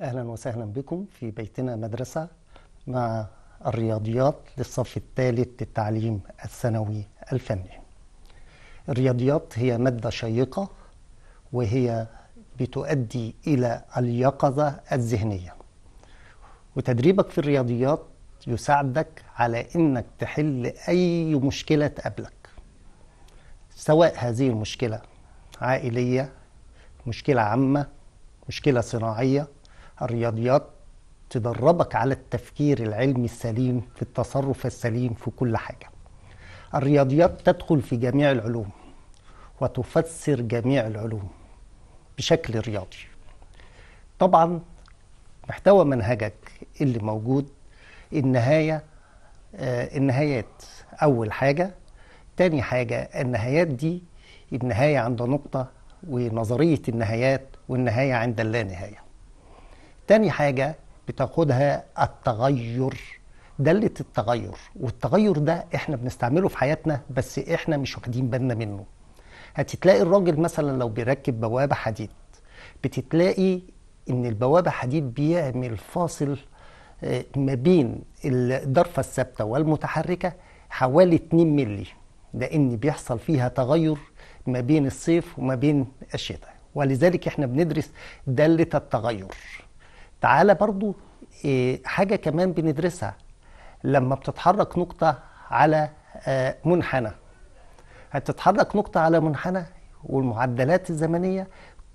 أهلا وسهلا بكم في بيتنا مدرسة مع الرياضيات للصف الثالث للتعليم الثانوي الفني الرياضيات هي مادة شيقة وهي بتؤدي إلى اليقظة الذهنية وتدريبك في الرياضيات يساعدك على إنك تحل أي مشكلة تقابلك سواء هذه المشكلة عائلية مشكلة عامة مشكلة صناعية الرياضيات تدربك على التفكير العلمي السليم في التصرف السليم في كل حاجة الرياضيات تدخل في جميع العلوم وتفسر جميع العلوم بشكل رياضي طبعا محتوى منهجك اللي موجود النهاية آه النهايات أول حاجة تاني حاجة النهايات دي النهاية عند نقطة ونظرية النهايات والنهاية عند اللانهاية تاني حاجة بتاخدها التغير دلة التغير والتغير ده احنا بنستعمله في حياتنا بس احنا مش واخدين بالنا منه هتتلاقي الراجل مثلا لو بيركب بوابة حديد بتتلاقي ان البوابة حديد بيعمل فاصل آه، ما بين الدرفة الثابتة والمتحركة حوالي 2 ملي لان بيحصل فيها تغير ما بين الصيف وما بين الشتاء ولذلك احنا بندرس دالة التغير تعالى برضو آه، حاجة كمان بندرسها لما بتتحرك نقطة على آه، منحنى هتتحرك نقطة على منحنى والمعدلات الزمنية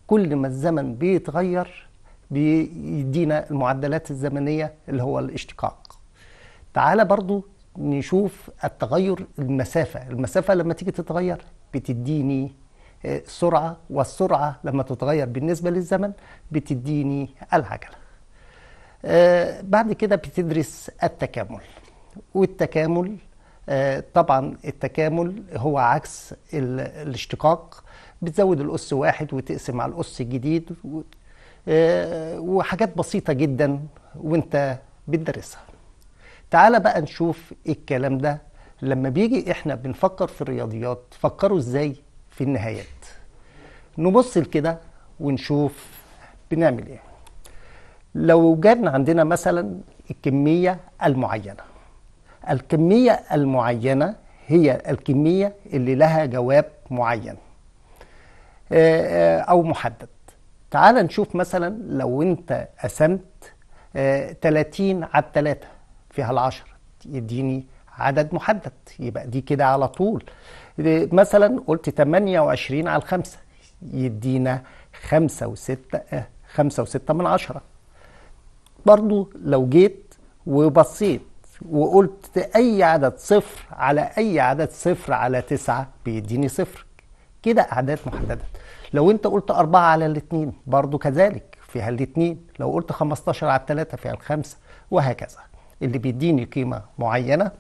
كل ما الزمن بيتغير بيدينا المعدلات الزمنية اللي هو الاشتقاق تعالى برضو نشوف التغير المسافة المسافة لما تيجي تتغير بتديني آه، سرعة والسرعة لما تتغير بالنسبة للزمن بتديني العجلة آه، بعد كده بتدرس التكامل والتكامل آه، طبعا التكامل هو عكس الاشتقاق بتزود الأس واحد وتقسم على الأس الجديد آه، وحاجات بسيطة جدا وانت بتدرسها تعال بقى نشوف الكلام ده لما بيجي احنا بنفكر في الرياضيات فكروا ازاي في النهايات نبص لكده ونشوف بنعمل ايه لو وجدنا عندنا مثلا الكمية المعينة الكمية المعينة هي الكمية اللي لها جواب معين آه، آه، أو محدد تعال نشوف مثلا لو أنت قسمت 30 آه، على 3 فيها العشر يديني عدد محدد يبقى دي كده على طول مثلا قلت 28 على 5 يدينا 5 و6 5 و6 من 10 برضو لو جيت وبصيت وقلت أي عدد صفر على أي عدد صفر على تسعة بيديني صفر كده أعداد محددة لو أنت قلت أربعة على الاتنين برضو كذلك فيها الاتنين لو قلت 15 على التلاتة فيها الخمسة وهكذا اللي بيديني قيمة معينة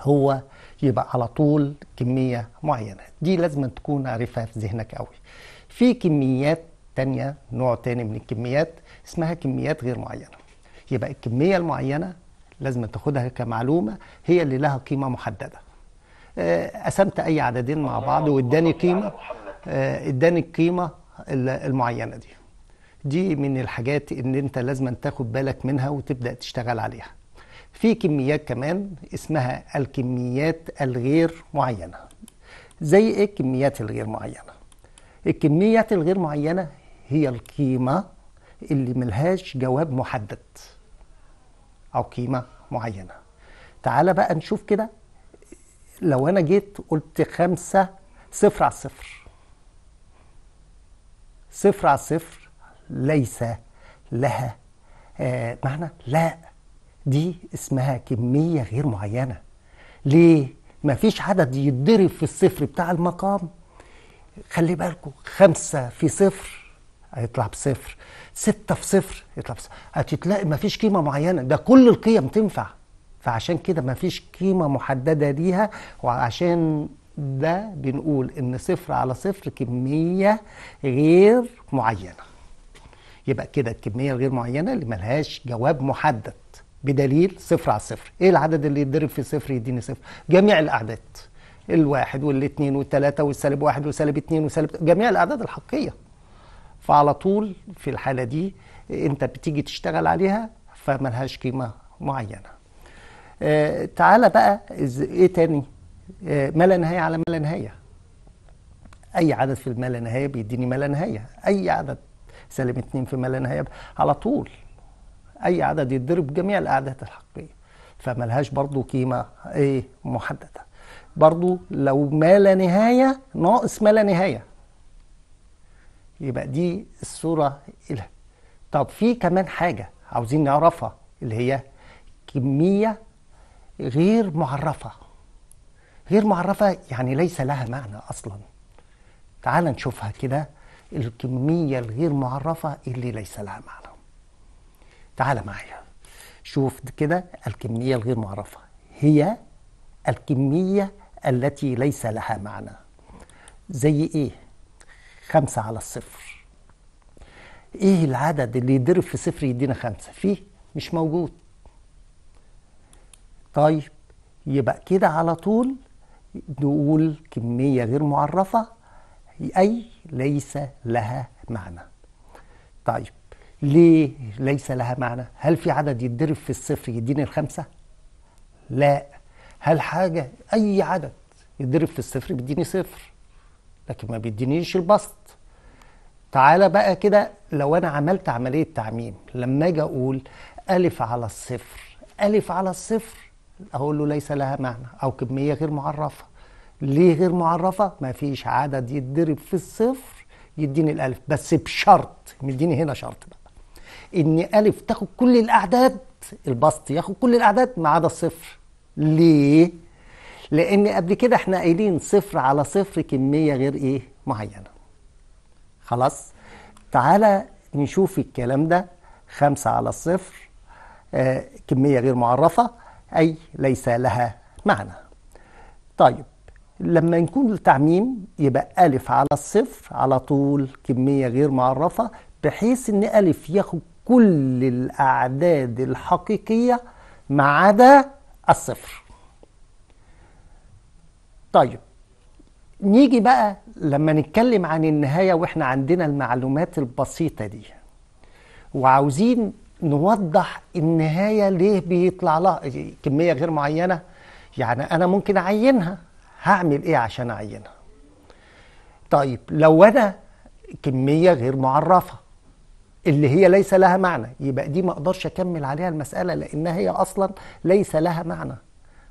هو يبقى على طول كمية معينة دي لازم تكون عارفها في ذهنك قوي في كميات تانية نوع تاني من الكميات اسمها كميات غير معينه يبقى الكميه المعينه لازم تاخدها كمعلومه هي اللي لها قيمه محدده آه، قسمت اي عددين مع بعض واداني قيمه آه، اداني القيمه المعينه دي دي من الحاجات ان انت لازم تاخد بالك منها وتبدا تشتغل عليها في كميات كمان اسمها الكميات الغير معينه زي ايه الكميات الغير معينه الكميات الغير معينه هي القيمه اللي ملهاش جواب محدد او قيمه معينه تعالى بقى نشوف كده لو انا جيت قلت خمسة صفر على صفر صفر على صفر ليس لها آه معنى لا دي اسمها كمية غير معينة ليه؟ مفيش عدد يتضرب في الصفر بتاع المقام خلي بالكم خمسة في صفر هيطلع بصفر ستة في صفر يطلع بصفر هتلاقي فيش قيمة معينة ده كل القيم تنفع فعشان كده ما فيش قيمة محددة ليها وعشان ده بنقول ان صفر على صفر كمية غير معينة يبقى كده الكمية الغير معينة اللي ملهاش جواب محدد بدليل صفر على صفر ايه العدد اللي يتضرب في صفر يديني صفر جميع الاعداد الواحد والاثنين والثلاثة والسالب واحد وسالب اثنين وسالب جميع الاعداد الحقيقية فعلى طول في الحالة دي أنت بتيجي تشتغل عليها فملهاش قيمة معينة آه تعالى بقى إيه تاني آه ما لا نهاية على ما لا نهاية أي عدد في ما لا نهاية بيديني ما لا نهاية أي عدد سالب اتنين في ما لا نهاية على طول أي عدد يتضرب جميع الأعداد الحقيقية فملهاش برضو قيمة إيه محددة برضو لو ما لا نهاية ناقص ما لا نهاية يبقى دي الصورة إلها طب في كمان حاجة عاوزين نعرفها اللي هي كمية غير معرفة غير معرفة يعني ليس لها معنى أصلا تعال نشوفها كده الكمية الغير معرفة اللي ليس لها معنى تعال معايا شوف كده الكمية الغير معرفة هي الكمية التي ليس لها معنى زي ايه خمسة على الصفر ايه العدد اللي يضرب في صفر يدينا خمسة فيه مش موجود طيب يبقى كده على طول نقول كمية غير معرفة أي ليس لها معنى طيب ليه ليس لها معنى هل في عدد يتضرب في الصفر يديني الخمسة لا هل حاجة أي عدد يتضرب في الصفر بيديني صفر لكن ما بيدينيش البسط تعالى بقى كده لو انا عملت عمليه تعميم لما اجي اقول الف على الصفر الف على الصفر اقول له ليس لها معنى او كميه غير معرفه ليه غير معرفه ما فيش عدد يتضرب في الصفر يديني الالف بس بشرط مديني هنا شرط بقى ان الف تاخد كل الاعداد البسط ياخد كل الاعداد ما عدا الصفر ليه لان قبل كده احنا قايلين صفر على صفر كميه غير ايه معينه خلاص تعالى نشوف الكلام ده خمسة على الصفر آه كمية غير معرفة أي ليس لها معنى طيب لما نكون التعميم يبقى ألف على الصفر على طول كمية غير معرفة بحيث إن ألف ياخد كل الأعداد الحقيقية ما عدا الصفر طيب نيجي بقى لما نتكلم عن النهاية وإحنا عندنا المعلومات البسيطة دي وعاوزين نوضح النهاية ليه بيطلع لها كمية غير معينة يعني أنا ممكن أعينها هعمل إيه عشان أعينها طيب لو أنا كمية غير معرفة اللي هي ليس لها معنى يبقى دي ما أقدرش أكمل عليها المسألة لأن هي أصلا ليس لها معنى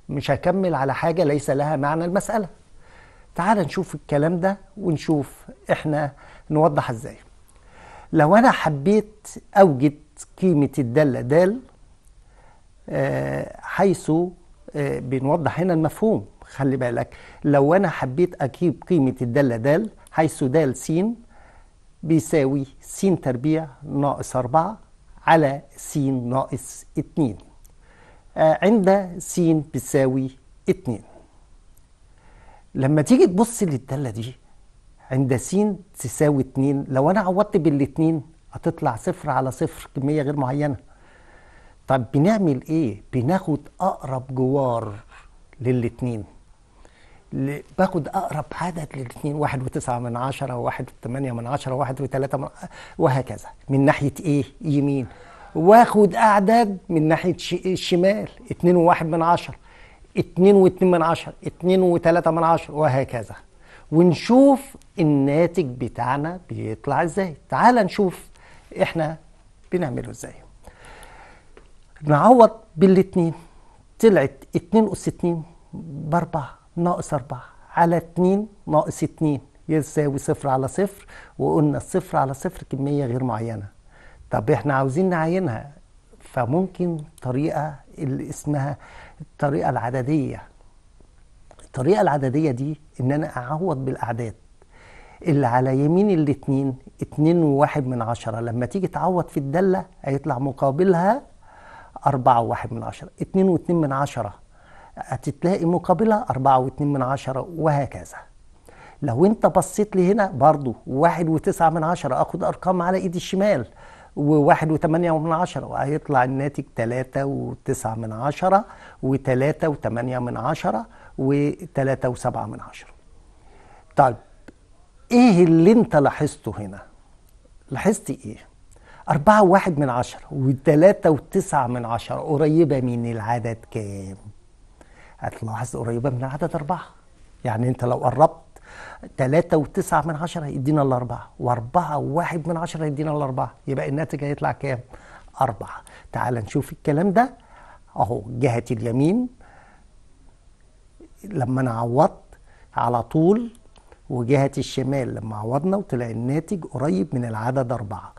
مش هكمل على حاجة ليس لها معنى المسألة تعال نشوف الكلام ده ونشوف احنا نوضح ازاي لو انا حبيت اوجد قيمة الدالة دال آه، حيث آه، بنوضح هنا المفهوم خلي بالك لو انا حبيت اجيب قيمة الدالة دال حيث دال س بيساوي س تربيع ناقص 4 على س ناقص 2 عند س بتساوي 2 لما تيجي تبص للدالة دي عند س تساوي 2 لو أنا عوضت بالاثنين هتطلع صفر على صفر كمية غير معينة طب بنعمل إيه؟ بناخد أقرب جوار للاثنين باخد أقرب عدد للاثنين واحد وتسعة من عشرة واحد وثمانية من عشرة واحد وثلاثة من وهكذا من ناحية إيه؟ يمين واخد اعداد من ناحيه الشمال 2 وواحد من عشرة 2 واتنين من عشرة 2 وتلاتة من عشرة وهكذا ونشوف الناتج بتاعنا بيطلع ازاي تعال نشوف احنا بنعمله ازاي نعوض بالاتنين طلعت اتنين اس اتنين باربعة ناقص اربعة على اتنين ناقص اتنين يساوي صفر على صفر وقلنا الصفر على صفر كمية غير معينة طب احنا عاوزين نعينها فممكن طريقة اللي اسمها الطريقة العددية الطريقة العددية دي ان انا اعوض بالاعداد اللي على يمين الاثنين اتنين وواحد من عشرة لما تيجي تعوض في الدالة هيطلع مقابلها أربعة وواحد من عشرة اتنين واتنين من عشرة هتتلاقي مقابلها أربعة واتنين من عشرة وهكذا لو انت بصيت لي هنا برضو واحد وتسعة من عشرة اخد ارقام على ايدي الشمال وواحد وثمانية من عشرة وهيطلع الناتج تلاتة وتسعة من عشرة وتلاتة وثمانية من عشرة وتلاتة وسبعة من عشرة طيب ايه اللي انت لاحظته هنا لاحظت ايه أربعة وواحد من عشرة وتلاتة وتسعة من عشرة قريبة من العدد كام هتلاحظ قريبة من عدد أربعة يعني أنت لو قربت 3 و9 من 10 هيدينا الأربعة و4 و1 من 10 هيدينا الأربعة يبقى الناتج هيطلع كام؟ 4 تعال نشوف الكلام ده أهو جهة اليمين لما أنا عوضت على طول وجهة الشمال لما عوضنا وطلع الناتج قريب من العدد أربعة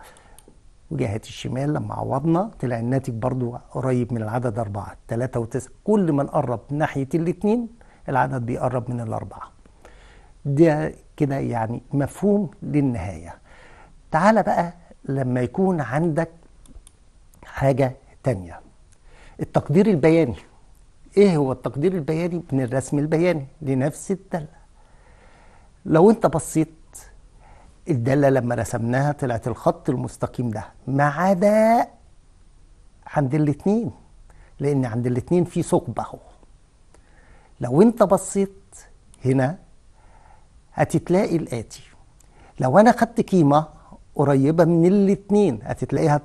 وجهة الشمال لما عوضنا طلع الناتج برضو قريب من العدد أربعة تلاتة وتسعة كل ما نقرب ناحية الاتنين العدد بيقرب من الأربعة ده كده يعني مفهوم للنهاية تعال بقى لما يكون عندك حاجة تانية التقدير البياني ايه هو التقدير البياني من الرسم البياني لنفس الدالة لو انت بصيت الدالة لما رسمناها طلعت الخط المستقيم ده ما عدا عند الاتنين لان عند الاتنين في ثقب اهو لو انت بصيت هنا هتتلاقي الآتي لو أنا خدت قيمة قريبة من الاتنين هتتلاقيها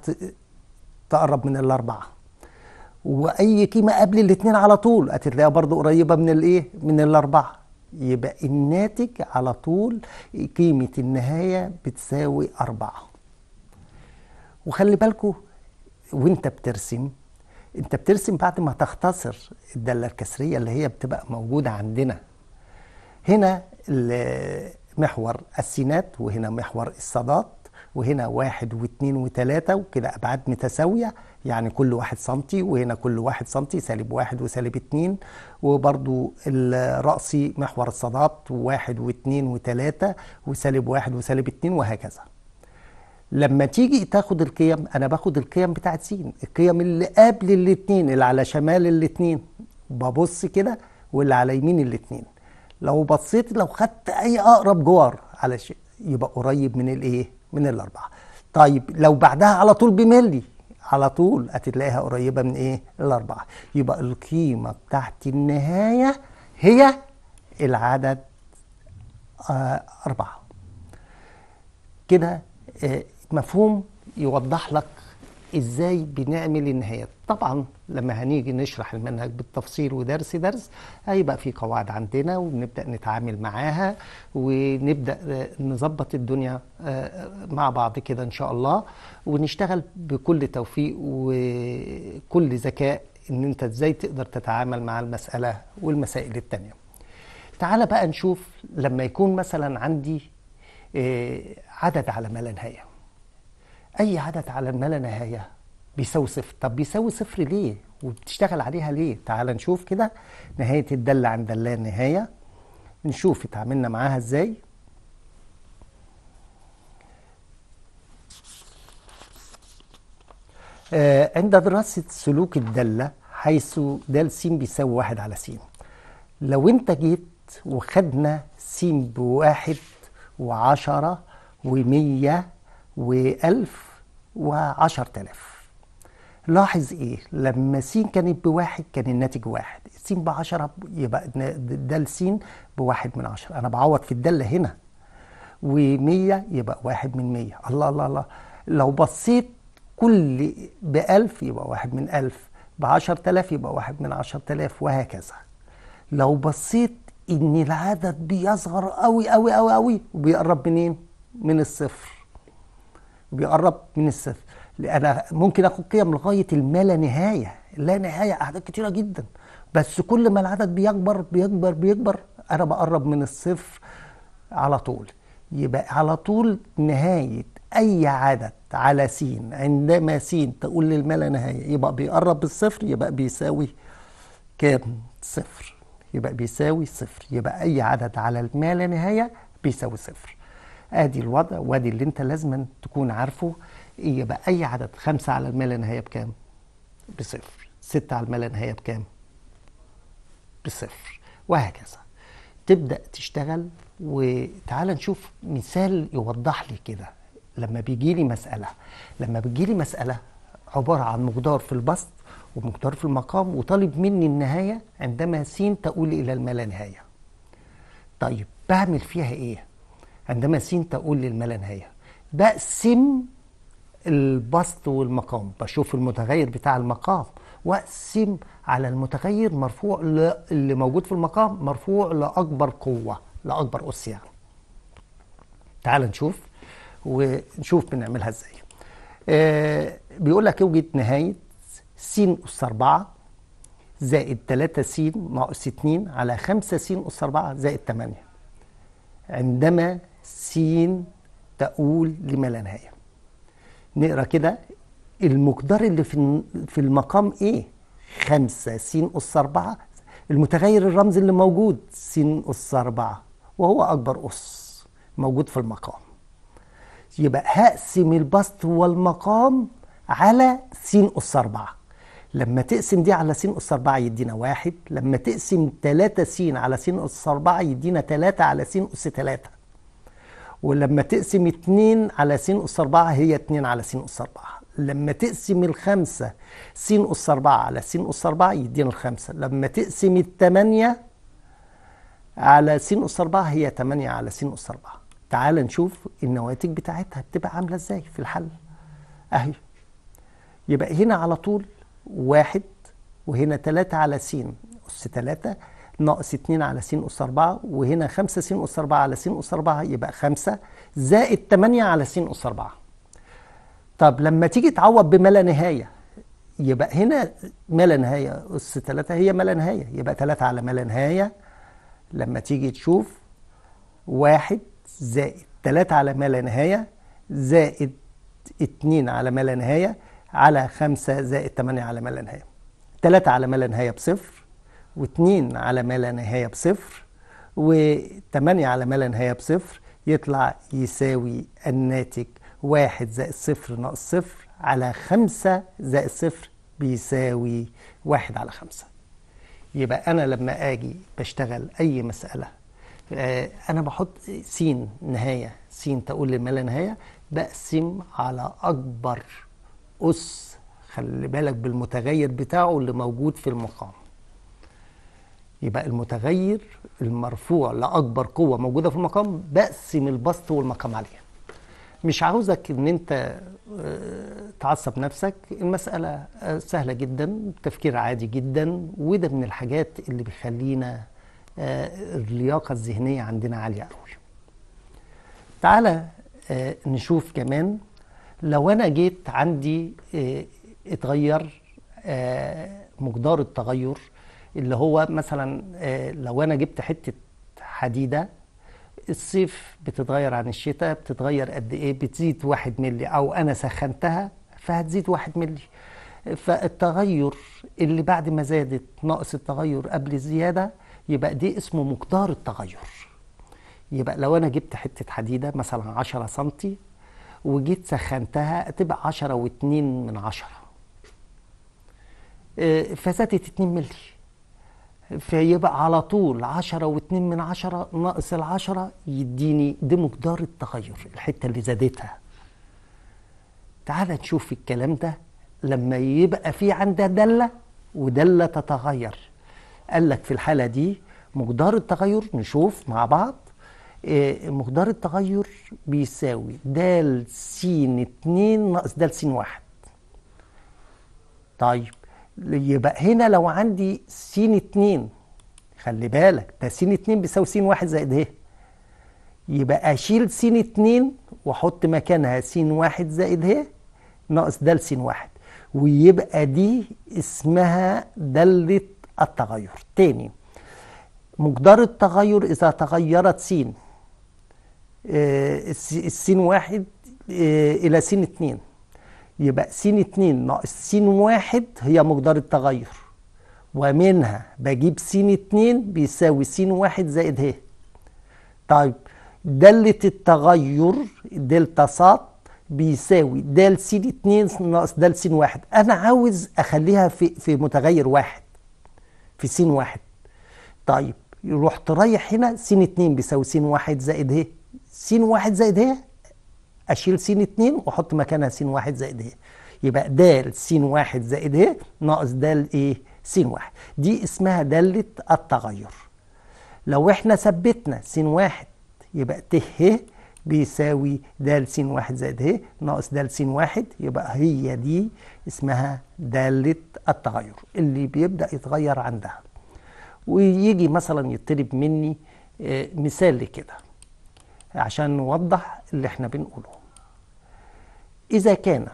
تقرب من الأربعة وأي قيمة قبل الاتنين على طول هتتلاقيها برضو قريبة من الإيه؟ من الأربعة يبقى الناتج على طول قيمة النهاية بتساوي أربعة وخلي بالكو وانت بترسم انت بترسم بعد ما تختصر الدالة الكسرية اللي هي بتبقى موجودة عندنا هنا محور السينات وهنا محور الصادات وهنا واحد واثنين وثلاثة وكده أبعاد متساوية يعني كل واحد سنتي وهنا كل واحد سنتي سالب واحد وسالب اثنين وبرضو الرأسي محور الصادات واحد واثنين وثلاثة وسالب واحد وسالب اثنين وهكذا لما تيجي تاخد القيم أنا باخد القيم بتاعت سين القيم اللي قبل الاثنين اللي على شمال الاثنين ببص كده واللي على يمين الاثنين لو بصيت لو خدت اي اقرب جوار على شيء يبقى قريب من الايه من الاربعه طيب لو بعدها على طول بملي على طول هتلاقيها قريبه من ايه الاربعه يبقى القيمه بتاعت النهايه هي العدد آه أربعة كده آه مفهوم يوضح لك ازاي بنعمل النهايات طبعا لما هنيجي نشرح المنهج بالتفصيل ودرس درس هيبقى في قواعد عندنا وبنبدا نتعامل معاها ونبدا نظبط الدنيا آه، مع بعض كده ان شاء الله ونشتغل بكل توفيق وكل ذكاء ان انت ازاي تقدر تتعامل مع المساله والمسائل الثانيه تعال بقى نشوف لما يكون مثلا عندي آه، عدد على ما لا نهايه أي عدد على ما لا نهاية بيساوي صفر طب بيساوي صفر ليه وبتشتغل عليها ليه تعال نشوف كده نهاية الدالة عند اللا نهايه نشوف اتعاملنا معاها ازاي آه، عند دراسة سلوك الدالة حيث دال س بيساوي واحد على س لو انت جيت وخدنا س بواحد وعشرة ومية و1000 و10000 لاحظ ايه لما س كانت بواحد كان الناتج واحد س ب10 يبقى دال س بواحد من 10 انا بعوض في الداله هنا و100 يبقى واحد من 100 الله الله الله لو بصيت كل ب1000 يبقى واحد من 1000 ب10000 يبقى واحد من 10000 وهكذا لو بصيت ان العدد بيصغر قوي قوي قوي قوي وبيقرب منين من الصفر بيقرب من الصفر انا ممكن اخد قيم لغايه الما لا نهايه لا نهايه اعداد كتيره جدا بس كل ما العدد بيكبر بيكبر بيكبر انا بقرب من الصفر على طول يبقى على طول نهايه اي عدد على س عندما س تقول للما لا نهايه يبقى بيقرب الصفر يبقى بيساوي كام صفر يبقى بيساوي صفر يبقى اي عدد على الما لا نهايه بيساوي صفر ادي الوضع وادي اللي انت لازما تكون عارفه يبقى اي عدد خمسة على المال نهاية بكام بصفر ستة على المال نهاية بكام بصفر وهكذا تبدأ تشتغل وتعال نشوف مثال يوضح لي كده لما بيجي لي مسألة لما بيجي لي مسألة عبارة عن مقدار في البسط ومقدار في المقام وطالب مني النهاية عندما س تؤول إلى المال نهاية طيب بعمل فيها إيه عندما سين تقول للملا نهايه بقسم البسط والمقام بشوف المتغير بتاع المقام واقسم على المتغير مرفوع ل... اللي موجود في المقام مرفوع لاكبر قوه لاكبر اس يعني تعال نشوف ونشوف بنعملها ازاي آه بيقول لك اوجد نهايه س اس 4 زائد 3 س ناقص 2 على 5 س اس 4 زائد 8 عندما سين تقول لما لا نهايه نقرا كده المقدار اللي في في المقام ايه خمسة س أس أربعة المتغير الرمزي اللي موجود س أس أربعة وهو أكبر أس موجود في المقام يبقى هقسم البسط والمقام على س أس أربعة لما تقسم دي على س أس أربعة يدينا واحد لما تقسم تلاتة س على س أس أربعة يدينا تلاتة على س أس تلاتة ولما تقسم 2 على س أس 4 هي 2 على س أس 4 لما تقسم الخمسة س أس 4 على س أس 4 يدينا الخمسة لما تقسم الثمانية على س أس 4 هي 8 على س أس 4 تعال نشوف النواتج بتاعتها بتبقى عاملة ازاي في الحل أهي يبقى هنا على طول واحد وهنا 3 على س أس 3 ناقص 2 على س أس 4 وهنا 5 س أس 4 على س أس 4 يبقى 5 زائد 8 على س أس 4 طب لما تيجي تعوض بما لا نهاية يبقى هنا ما لا نهاية أس 3 هي ما لا نهاية يبقى 3 على ما لا نهاية لما تيجي تشوف 1 زائد 3 على ما لا نهاية زائد 2 على ما لا نهاية على 5 زائد 8 على ما لا نهاية 3 على ما لا نهاية بصفر و2 على ما لا نهاية بصفر و8 على ما لا نهاية بصفر يطلع يساوي الناتج واحد زائد صفر ناقص صفر على خمسة زائد صفر بيساوي واحد على خمسة يبقى أنا لما أجي بشتغل أي مسألة آه، أنا بحط س نهاية س تقول ما لا نهاية بقسم على أكبر أس خلي بالك بالمتغير بتاعه اللي موجود في المقام يبقى المتغير المرفوع لاكبر قوه موجوده في المقام بقسم البسط والمقام عليها مش عاوزك ان انت آه، تعصب نفسك المساله آه، سهله جدا تفكير عادي جدا وده من الحاجات اللي بيخلينا آه، اللياقه الذهنيه عندنا عاليه قوي تعالى نشوف كمان لو انا جيت عندي اتغير مقدار التغير اللي هو مثلا آه، لو انا جبت حته حديده الصيف بتتغير عن الشتاء بتتغير قد ايه بتزيد واحد ملي او انا سخنتها فهتزيد واحد ملي فالتغير اللي بعد ما زادت ناقص التغير قبل الزياده يبقى دي اسمه مقدار التغير يبقى لو انا جبت حته حديده مثلا 10 سم وجيت سخنتها تبقى 10 و2 من 10 آه، فزادت 2 مللي فيبقى على طول عشرة واتنين من عشرة ناقص العشرة يديني ده مقدار التغير الحتة اللي زادتها تعال نشوف الكلام ده لما يبقى في عندها دالة ودالة تتغير قال لك في الحالة دي مقدار التغير نشوف مع بعض آه، مقدار التغير بيساوي د س 2 ناقص د س 1 طيب يبقى هنا لو عندي س 2 خلي بالك ده س 2 بيساوي س 1 زائد ه ايه؟ يبقى اشيل س 2 واحط مكانها س 1 زائد ه ايه؟ ناقص د س 1 ويبقى دي اسمها دالة التغير تاني مقدار التغير إذا تغيرت آه، س س واحد آه، إلى س 2 يبقى س 2 ناقص س 1 هي مقدار التغير ومنها بجيب س 2 بيساوي س 1 زائد ه طيب دالة التغير دلتا ص بيساوي د س 2 ناقص د س 1 انا عاوز اخليها في في متغير واحد في س 1 طيب رحت رايح هنا س 2 بيساوي س 1 زائد ه س 1 زائد ه اشيل س 2 واحط مكانها س 1 زائد ه يبقى د س 1 زائد ه ناقص د ايه س 1 دي اسمها داله التغير لو احنا ثبتنا س 1 يبقى ت ه بيساوي د س 1 زائد ه ناقص د س 1 يبقى هي دي اسمها داله التغير اللي بيبدا يتغير عندها ويجي مثلا يطلب مني آه، مثال لكده عشان نوضح اللي احنا بنقوله إذا كان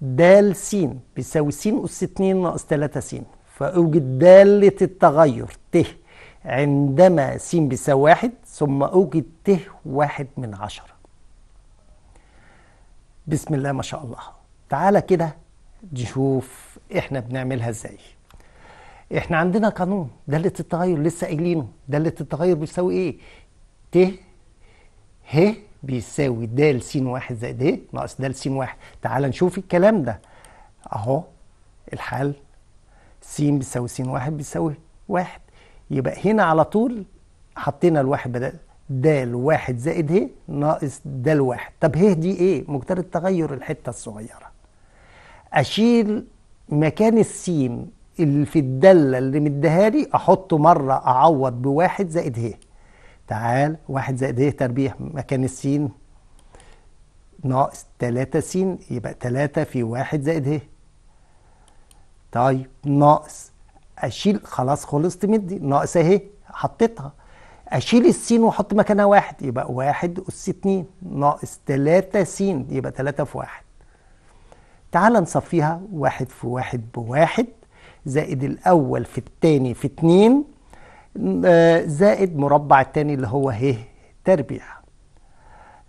د س بيساوي س أس 2 ناقص 3 س فأوجد دالة التغير ت عندما س بيساوي 1 ثم أوجد ت واحد من 10 بسم الله ما شاء الله تعالى كده نشوف احنا بنعملها ازاي احنا عندنا قانون دالة التغير لسه قايلينه دالة التغير بيساوي ايه ت ه بيساوي د س واحد زائد ه ناقص د س واحد تعال نشوف الكلام ده اهو الحل س بيساوي س واحد بيساوي واحد يبقى هنا على طول حطينا الواحد بدل د واحد زائد ه ناقص د واحد طب ه دي ايه مجرد تغير الحته الصغيره اشيل مكان السين اللي في الداله اللي مديها لي احطه مره اعوض بواحد زائد ه تعال واحد زائد ايه تربيع مكان السين ناقص تلاتة سين يبقى تلاتة في واحد زائد ايه طيب ناقص اشيل خلاص خلصت من دي ناقص اهي حطيتها اشيل السين واحط مكانها واحد يبقى واحد اس اتنين ناقص تلاتة سين يبقى تلاتة في واحد تعال نصفيها واحد في واحد بواحد زائد الاول في التاني في اتنين آه، زائد مربع التاني اللي هو ه تربيع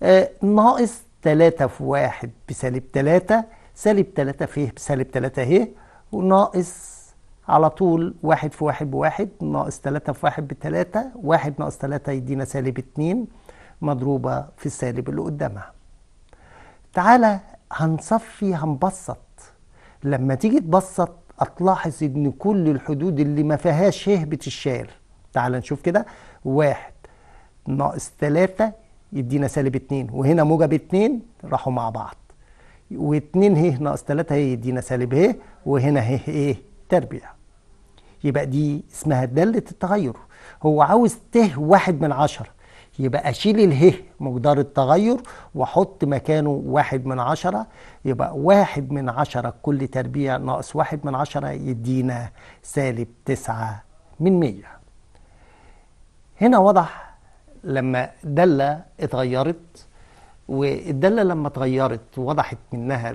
آه، ناقص 3 في 1 بسالب 3 سالب 3 في بسالب 3 ه وناقص على طول واحد في واحد بواحد ناقص تلاتة في واحد بتلاتة واحد ناقص تلاتة يدينا سالب اتنين مضروبة في السالب اللي قدامها تعالى هنصفي هنبسط لما تيجي تبسط هتلاحظ ان كل الحدود اللي ما فيهاش ه بتشال تعال نشوف كده واحد ناقص ثلاثة يدينا سالب اتنين وهنا موجب اتنين راحوا مع بعض واتنين ه ناقص تلاتة ه يدينا سالب ه وهنا ه ايه تربيع يبقى دي اسمها دالة التغير هو عاوز ت واحد من عشرة يبقى اشيل اله مقدار التغير واحط مكانه واحد من عشرة يبقى واحد من عشرة كل تربيع ناقص واحد من عشرة يدينا سالب تسعة من مية هنا وضح لما الدالة اتغيرت والدالة لما اتغيرت وضحت منها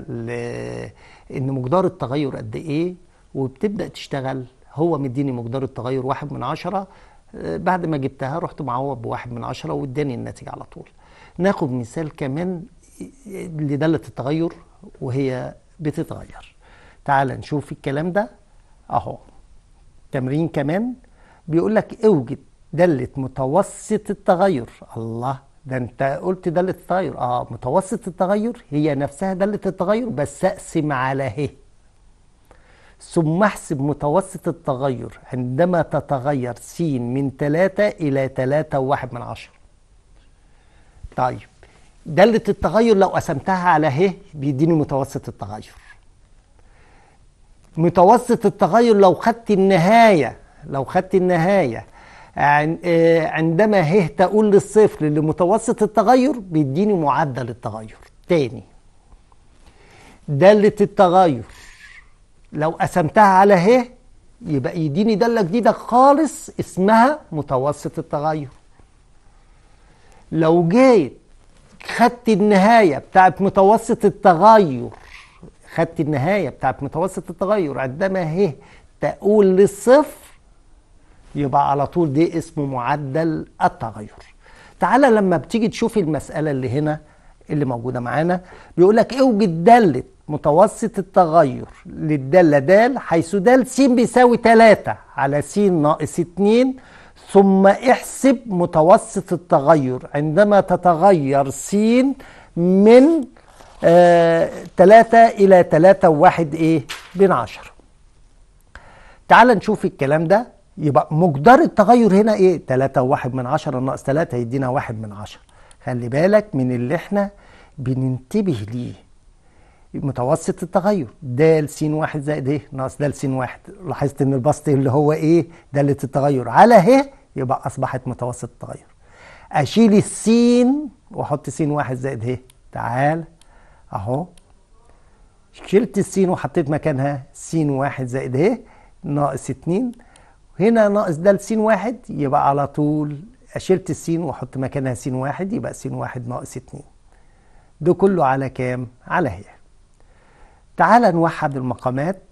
ان مقدار التغير قد ايه وبتبدأ تشتغل هو مديني مقدار التغير واحد من عشرة آه، بعد ما جبتها رحت معوض بواحد من عشرة واداني النتيجة على طول ناخد مثال كمان آه، لدالة التغير وهي بتتغير تعال نشوف الكلام ده اهو تمرين كمان بيقول لك اوجد دالة متوسط التغير الله ده انت قلت دالة التغير اه متوسط التغير هي نفسها دالة التغير بس اقسم على ه إيه؟ ثم احسب متوسط التغير عندما تتغير س من 3 إلى 3 وواحد من عشرة طيب دالة التغير لو قسمتها على ه إيه؟ بيديني متوسط التغير متوسط التغير لو خدت النهاية لو خدت النهاية آه، عندما ه تقول للصفر لمتوسط التغير بيديني معدل التغير تاني دالة التغير لو قسمتها على ه يبقى يديني دالة جديدة خالص اسمها متوسط التغير لو جيت خدت النهاية بتاعت متوسط التغير خدت النهاية بتاعت متوسط التغير عندما ه تقول للصفر يبقى على طول ده اسمه معدل التغير تعالى لما بتيجي تشوف المسألة اللي هنا اللي موجودة معانا بيقول لك اوجد دالة متوسط التغير للدالة د حيث د س بيساوي 3 على س ناقص 2 ثم احسب متوسط التغير عندما تتغير س من آه 3 إلى 3 وواحد إيه بين 10 تعال نشوف الكلام ده يبقى مقدار التغير هنا ايه؟ 3 و1 من 10 ناقص 3 يدينا 1 من 10. خلي بالك من اللي احنا بننتبه ليه. متوسط التغير د س 1 زائد ايه؟ ناقص د س 1. لاحظت ان البسط اللي هو ايه؟ دالة التغير على ه يبقى اصبحت متوسط التغير. اشيل السين واحط س 1 زائد ه. إيه؟ تعال اهو شلت السين وحطيت مكانها س 1 زائد ه إيه؟ ناقص 2 هنا ناقص ده لسين واحد يبقى على طول شلت السين وأحط مكانها سين واحد يبقى سين واحد ناقص اتنين ده كله على كام؟ على هي تعال نوحد المقامات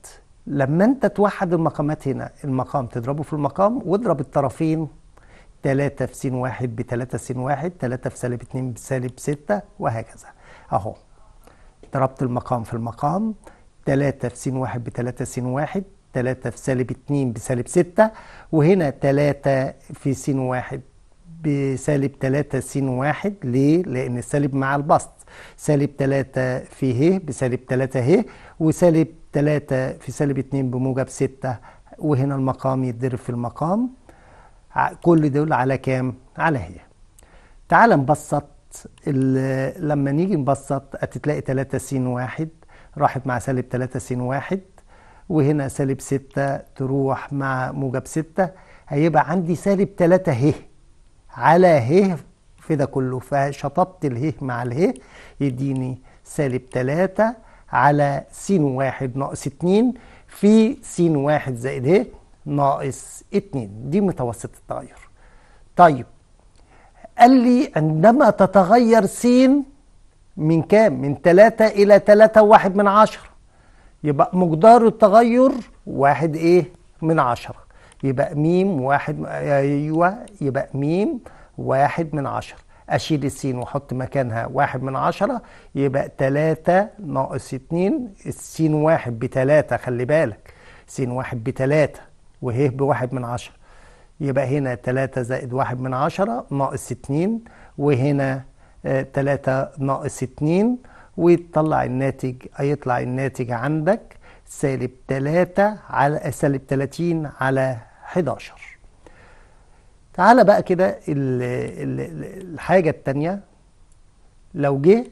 لما انت توحد المقامات هنا المقام تضربه في المقام واضرب الطرفين 3 في س واحد ب 3 س واحد 3 في سالب 2 بسالب 6 وهكذا اهو ضربت المقام في المقام 3 في س واحد ب 3 س واحد 3 في سالب 2 بسالب 6 وهنا 3 في س واحد بسالب 3 س واحد ليه؟ لأن السالب مع البسط سالب 3 في ه بسالب 3 ه وسالب 3 في سالب 2 بموجب 6 وهنا المقام يتضرب في المقام كل دول على كام؟ على هي تعال نبسط لما نيجي نبسط هتلاقي 3 س واحد راحت مع سالب 3 س واحد وهنا سالب 6 تروح مع موجب 6 هيبقى عندي سالب 3 ه على ه في ده كله فشطبت اله مع اله يديني سالب 3 على س واحد ناقص 2 في س واحد زائد ه ناقص 2 دي متوسط التغير طيب قال لي عندما تتغير س من كام؟ من 3 إلى 3 وواحد من عشرة يبقى مقدار التغير واحد ايه من عشرة يبقى ميم واحد ايوه يبقى ميم واحد من عشرة اشيل السين واحط مكانها واحد من عشرة يبقى تلاتة ناقص اتنين السين واحد بتلاتة خلي بالك سين واحد بتلاتة وهيه بواحد من عشرة يبقى هنا تلاتة زائد واحد من عشرة ناقص اتنين وهنا آه، تلاتة ناقص اتنين وتطلع الناتج هيطلع الناتج عندك سالب 3 على سالب 30 على 11 تعالى بقى كده الحاجة التانية لو جه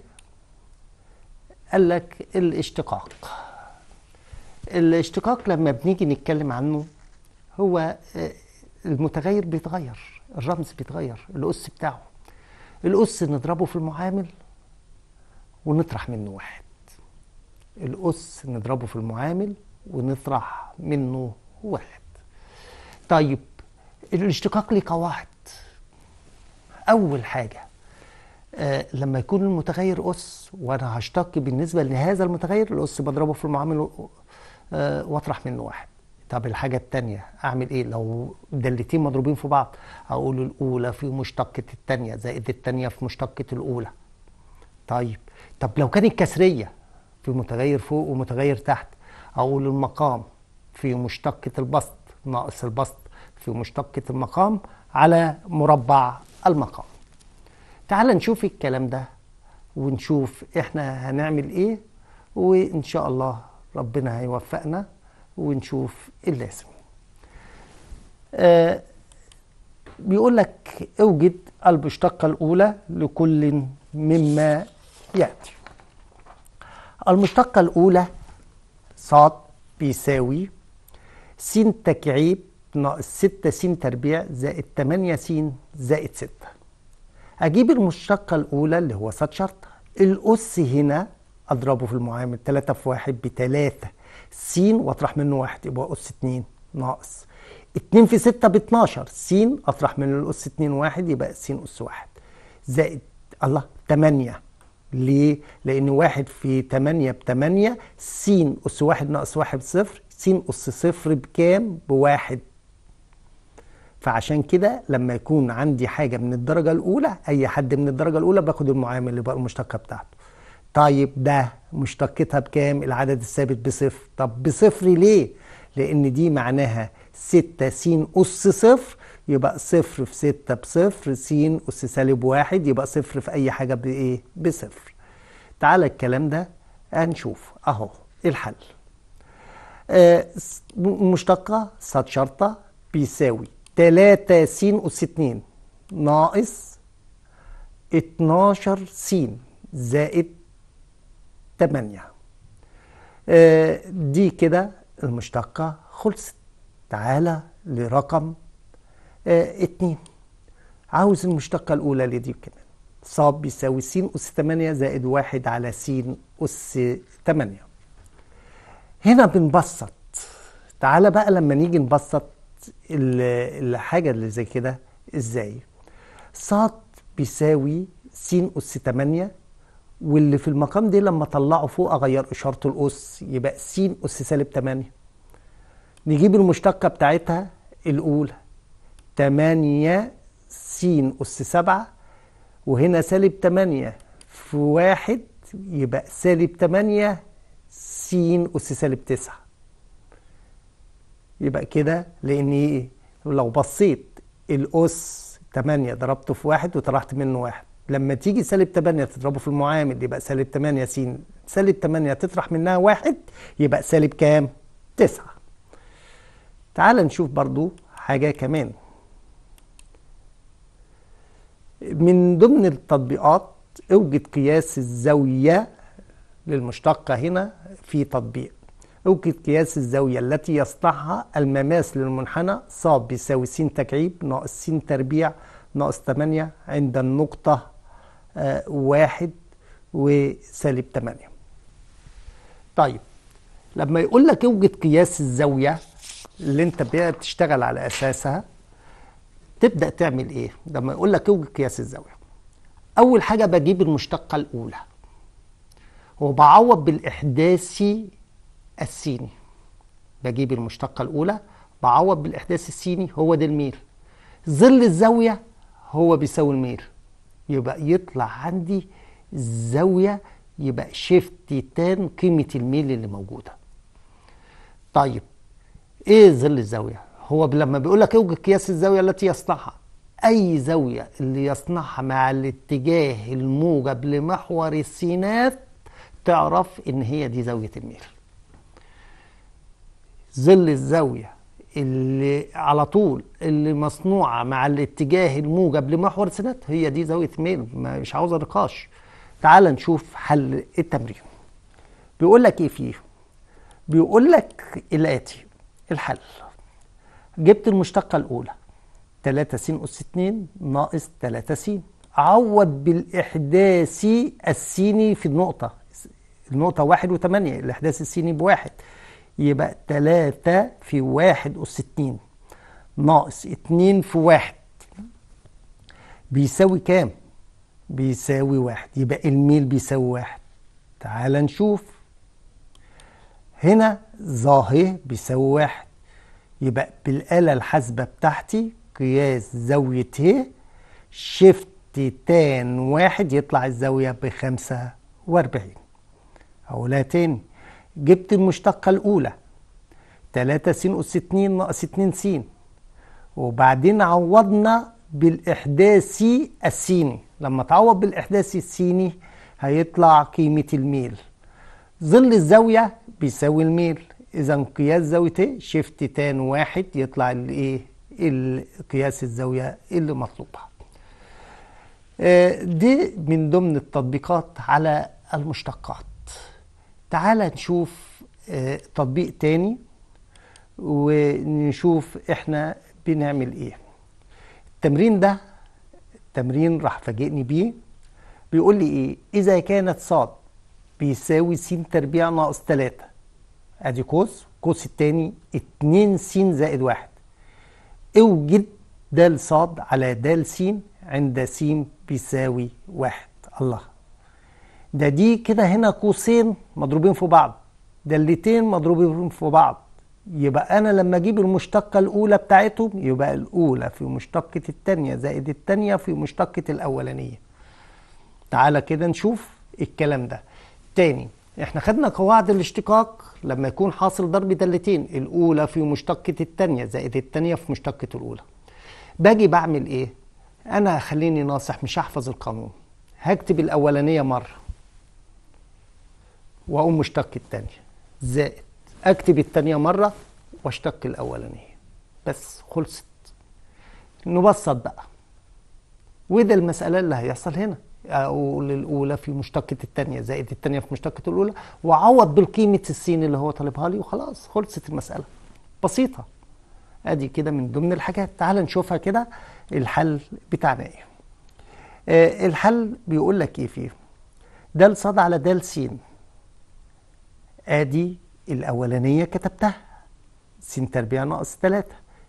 قال لك الاشتقاق الاشتقاق لما بنيجي نتكلم عنه هو آه، المتغير بيتغير الرمز بيتغير الأس بتاعه الأس نضربه في المعامل ونطرح منه واحد الأس نضربه في المعامل ونطرح منه واحد طيب الاشتقاق ليه قواعد أول حاجة آه لما يكون المتغير أس وأنا هشتق بالنسبة لهذا المتغير الأس بضربه في المعامل آه وأطرح منه واحد طب الحاجة التانية أعمل إيه لو دلتين مضروبين في بعض أقول الأولى في مشتقة التانية زائد التانية في مشتقة الأولى طيب طب لو كانت كسريه في متغير فوق ومتغير تحت اقول المقام في مشتقه البسط ناقص البسط في مشتقه المقام على مربع المقام تعال نشوف الكلام ده ونشوف احنا هنعمل ايه وان شاء الله ربنا هيوفقنا ونشوف اللازم آه بيقول لك اوجد المشتقه الاولى لكل مما يأتي المشتقة الأولى ص بيساوي س تكعيب ناقص 6 س تربيع زائد 8 س زائد 6 أجيب المشتقة الأولى اللي هو ص شرط الأس هنا أضربه في المعامل 3 في 1 ب 3 س وأطرح منه 1 يبقى أس 2 ناقص 2 في 6 ب 12 س أطرح منه الأس 2 1 يبقى س أس 1 زائد الله 8 ليه؟ لأن واحد في تمانية بتمانية س أس واحد ناقص واحد صفر س أس صفر بكام؟ بواحد فعشان كده لما يكون عندي حاجة من الدرجة الأولى أي حد من الدرجة الأولى باخد المعامل اللي بقى المشتقة بتاعته طيب ده مشتقتها بكام؟ العدد الثابت بصفر طب بصفر ليه؟ لأن دي معناها ستة س أس صفر يبقى صفر في ستة بصفر س أس سالب واحد يبقى صفر في أي حاجة بإيه؟ بصفر تعالى الكلام ده هنشوف أهو إيه الحل آه مشتقة سات شرطة بيساوي تلاتة س أس اتنين ناقص اتناشر س زائد تمانية آه دي كده المشتقة خلصت تعالى لرقم آه، اتنين عاوز المشتقة الأولى لدي كمان ص بيساوي س أس 8 زائد 1 على س أس 8 هنا بنبسط تعالى بقى لما نيجي نبسط الحاجة اللي زي كده ازاي ص بيساوي س أس 8 واللي في المقام دي لما اطلعه فوق اغير اشاره الاس يبقى س اس سالب 8 نجيب المشتقه بتاعتها الاولى 8 س أس 7 وهنا سالب 8 في 1 يبقى سالب 8 س أس سالب 9 يبقى كده لأن إيه؟ لو بصيت الأس 8 ضربته في 1 وطرحت منه 1 لما تيجي سالب 8 تضربه في المعامل يبقى سالب 8 س سالب 8 تطرح منها 1 يبقى سالب كام؟ 9 تعال نشوف برضو حاجة كمان من ضمن التطبيقات اوجد قياس الزاوية للمشتقة هنا في تطبيق اوجد قياس الزاوية التي يصنعها المماس للمنحنى ص بيساوي س تكعيب ناقص س تربيع ناقص 8 عند النقطة آه واحد وسالب 8 طيب لما يقول لك اوجد قياس الزاوية اللي انت بتشتغل على اساسها تبدا تعمل ايه لما يقول لك اوجد قياس الزاويه اول حاجه بجيب المشتقه الاولى وبعوض بالاحداثي السيني بجيب المشتقه الاولى بعوض بالاحداث السيني هو ده الميل ظل الزاويه هو بيساوي الميل يبقى يطلع عندي الزاويه يبقى شيفت تان قيمه الميل اللي موجوده طيب ايه ظل الزاويه هو لما بيقول لك اوجد قياس الزاويه التي يصنعها اي زاويه اللي يصنعها مع الاتجاه الموجب لمحور السينات تعرف ان هي دي زاويه الميل ظل الزاويه اللي على طول اللي مصنوعه مع الاتجاه الموجب لمحور السينات هي دي زاويه ميل مش عاوزه نقاش تعال نشوف حل التمرين بيقول لك ايه فيه بيقول لك الاتي الحل جبت المشتقة الأولى 3 س أس 2 ناقص 3 س عوض بالإحداثي السيني في النقطة النقطة 1 و8 الإحداث السيني بواحد يبقى 3 في 1 أس 2 ناقص 2 في 1 بيساوي كام؟ بيساوي 1 يبقى الميل بيساوي 1 تعال نشوف هنا ظاهر بيساوي 1 يبقى بالآلة الحاسبة بتاعتي قياس زاوية ه شيفت تان واحد يطلع الزاوية بخمسة واربعين أقولها تاني جبت المشتقة الأولى تلاتة س أس اتنين ناقص اتنين س وبعدين عوضنا بالإحداثي السيني لما تعوض بالإحداثي السيني هيطلع قيمة الميل ظل الزاوية بيساوي الميل اذا قياس زاويتين شيفت تان واحد يطلع الايه قياس الزاويه اللي مطلوبه آه، دي من ضمن التطبيقات على المشتقات تعال نشوف آه، تطبيق تاني ونشوف احنا بنعمل ايه التمرين ده تمرين راح فاجئني بيه بيقول لي ايه اذا كانت صاد بيساوي س تربيع ناقص 3 ادي قوس قوس الثاني 2 س زائد واحد اوجد د ص على د س عند س بيساوي واحد الله ده دي كده هنا قوسين مضروبين في بعض دالتين مضروبين في بعض يبقى انا لما اجيب المشتقه الاولى بتاعتهم يبقى الاولى في مشتقه الثانيه زائد الثانيه في مشتقه الاولانيه تعالى كده نشوف الكلام ده تاني احنا خدنا قواعد الاشتقاق لما يكون حاصل ضرب دالتين الاولى في مشتقة التانية زائد التانية في مشتقة الاولى باجي بعمل ايه انا خليني ناصح مش هحفظ القانون هكتب الاولانية مرة واقوم مشتق التانية زائد اكتب التانية مرة واشتق الاولانية بس خلصت نبسط بقى وده المسألة اللي هيحصل هنا الاولى في مشتقه الثانيه زائد الثانيه في مشتقه الاولى وعوض دول قيمه السين اللي هو طالبها لي وخلاص خلصت المساله بسيطه ادي كده من ضمن الحاجات تعال نشوفها كده الحل بتاعنا ايه آه، الحل بيقول لك ايه فيه د ص على د س ادي الاولانيه كتبتها س تربيع ناقص 3